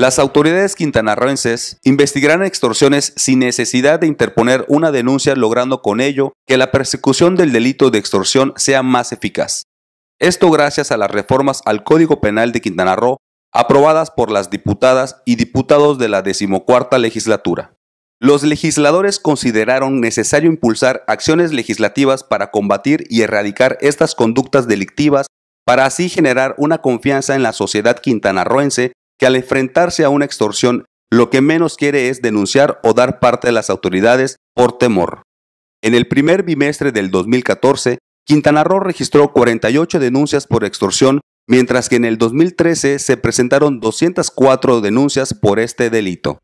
Las autoridades quintanarroenses investigarán extorsiones sin necesidad de interponer una denuncia logrando con ello que la persecución del delito de extorsión sea más eficaz. Esto gracias a las reformas al Código Penal de Quintana Roo aprobadas por las diputadas y diputados de la decimocuarta legislatura. Los legisladores consideraron necesario impulsar acciones legislativas para combatir y erradicar estas conductas delictivas para así generar una confianza en la sociedad quintanarroense que al enfrentarse a una extorsión lo que menos quiere es denunciar o dar parte a las autoridades por temor. En el primer bimestre del 2014, Quintana Roo registró 48 denuncias por extorsión, mientras que en el 2013 se presentaron 204 denuncias por este delito.